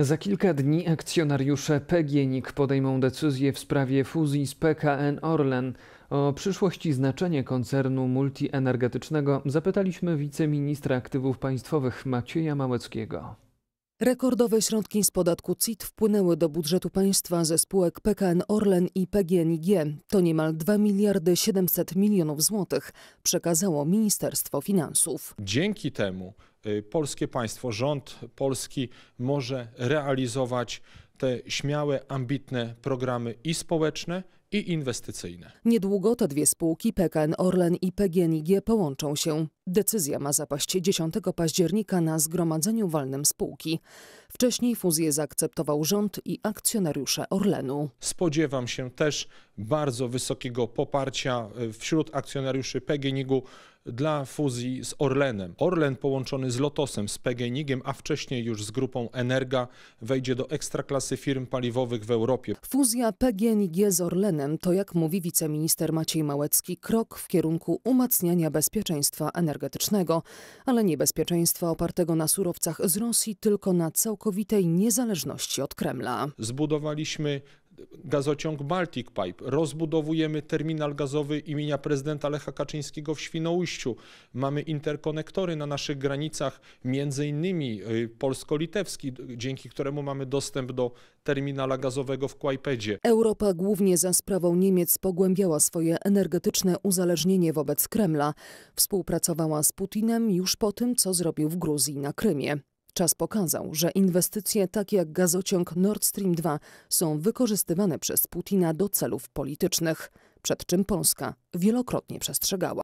Za kilka dni akcjonariusze PGNiK podejmą decyzję w sprawie fuzji z PKN Orlen. O przyszłości znaczenie koncernu multienergetycznego zapytaliśmy wiceministra aktywów państwowych Macieja Małeckiego. Rekordowe środki z podatku CIT wpłynęły do budżetu państwa ze spółek PKN Orlen i PGNiG. To niemal 2 miliardy 700 milionów złotych przekazało Ministerstwo Finansów. Dzięki temu Y, polskie państwo, rząd polski może realizować te śmiałe, ambitne programy i społeczne, i inwestycyjne. Niedługo te dwie spółki PKN Orlen i PGNiG połączą się. Decyzja ma zapaść 10 października na zgromadzeniu walnym spółki. Wcześniej fuzję zaakceptował rząd i akcjonariusze Orlenu. Spodziewam się też bardzo wysokiego poparcia e, wśród akcjonariuszy PGNiG-u dla fuzji z Orlenem. Orlen połączony z Lotosem, z PGNiG-iem, a wcześniej już z grupą Energa wejdzie do ekstraklasy firm paliwowych w Europie. Fuzja PGNiG z Orlenem to, jak mówi wiceminister Maciej Małecki, krok w kierunku umacniania bezpieczeństwa energetycznego, ale nie bezpieczeństwa opartego na surowcach z Rosji, tylko na całkowitej niezależności od Kremla. Zbudowaliśmy gazociąg Baltic Pipe, rozbudowujemy terminal gazowy imienia prezydenta Lecha Kaczyńskiego w Świnoujściu, mamy interkonektory na naszych granicach, między innymi y, polsko-litewski, dzięki któremu mamy dostęp do terminala gazowego w Kłajpedzie. Europa głównie za sprawą Niemiec pogłębiała swoje energetyczne uzależnienie wobec Kremla. Współpracowała z Putinem już po tym, co zrobił w Gruzji na Krymie. Czas pokazał, że inwestycje takie jak gazociąg Nord Stream 2 są wykorzystywane przez Putina do celów politycznych, przed czym Polska wielokrotnie przestrzegała.